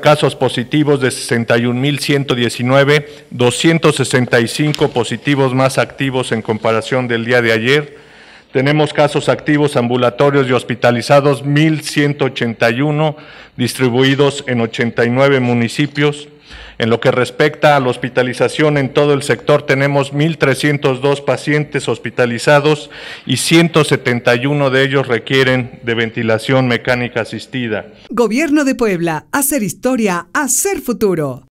casos positivos de 61.119, 265 positivos más activos en comparación del día de ayer. Tenemos casos activos ambulatorios y hospitalizados 1.181 distribuidos en 89 municipios. En lo que respecta a la hospitalización en todo el sector, tenemos 1.302 pacientes hospitalizados y 171 de ellos requieren de ventilación mecánica asistida. Gobierno de Puebla, hacer historia, hacer futuro.